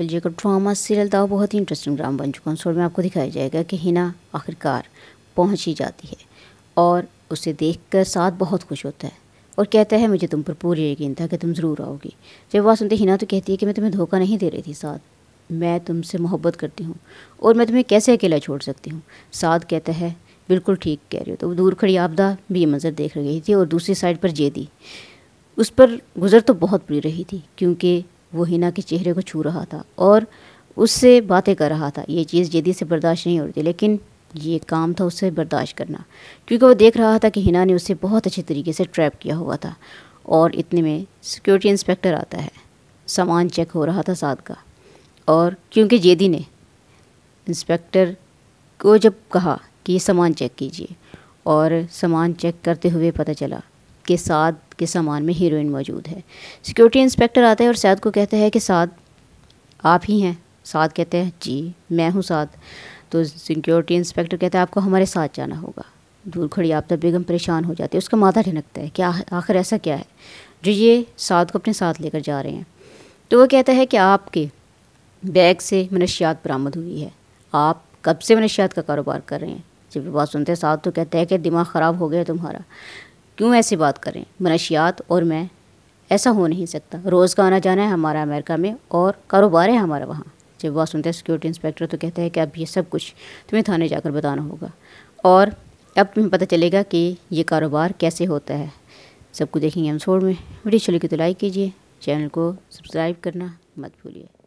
बल्कि का drama serial था बहुत ही इंटरेस्टिंग ड्रामा बन चुका है उस में आपको दिखाया जाएगा कि हिना आखिरकार पहुँच ही जाती है और उसे देख कर साथ बहुत खुश होता है और कहता है मुझे तुम पर पूरी यकीन था कि तुम ज़रूर आओगी जब वह सुनते हिना तो कहती है कि मैं तुम्हें धोखा नहीं दे रही थी साथ मैं तुमसे मोहब्बत करती हूँ और मैं तुम्हें कैसे अकेला छोड़ सकती हूँ साथ कहता है बिल्कुल ठीक कह रही हो तो दूर खड़ी आपदा भी ये मंज़र देख रही थी और दूसरी साइड पर जेदी उस पर गुज़र तो बहुत बुरी रही थी क्योंकि वो हिना के चेहरे को छू रहा था और उससे बातें कर रहा था ये चीज़ जदी से बर्दाश्त नहीं हो रही थी लेकिन ये काम था उससे बर्दाश्त करना क्योंकि वो देख रहा था कि हिना ने उसे बहुत अच्छे तरीके से ट्रैप किया हुआ था और इतने में सिक्योरिटी इंस्पेक्टर आता है सामान चेक हो रहा था साथ का और क्योंकि जेदी ने इंस्पेक्टर को जब कहा कि ये सामान चेक कीजिए और सामान चेक करते हुए पता चला कि साथ के सामान में हीरोइन मौजूद है सिक्योरिटी इंस्पेक्टर आता है और साद को कहता है कि साद आप ही हैं साद कहते हैं जी मैं हूँ साद तो सिक्योरिटी इंस्पेक्टर कहते हैं आपको हमारे साथ जाना होगा दूर खड़ी आपदा बेगम परेशान हो जाती है उसका माथा ठिनकता है कि आखिर ऐसा क्या है जो ये साद को अपने साथ लेकर जा रहे हैं तो वो कहता है कि आपके बैग से मनशियात बरामद हुई है आप कब से मनशियात का कारोबार कर रहे हैं जब बात सुनते हैं साथ तो कहते हैं कि दिमाग ख़राब हो गया तुम्हारा क्यों ऐसी बात करें मनशियात और मैं ऐसा हो नहीं सकता रोज़ का आना जाना है हमारा अमेरिका में और कारोबार है हमारा वहाँ जब वह सुनते हैं सिक्योरिटी इंस्पेक्टर तो कहता है कि अब ये सब कुछ तुम्हें थाने जाकर बताना होगा और अब तुम्हें पता चलेगा कि ये कारोबार कैसे होता है सबको देखेंगे हम छोड़ में वीडियो चलिए तो लाइक कीजिए चैनल को सब्सक्राइब करना मत भूलिए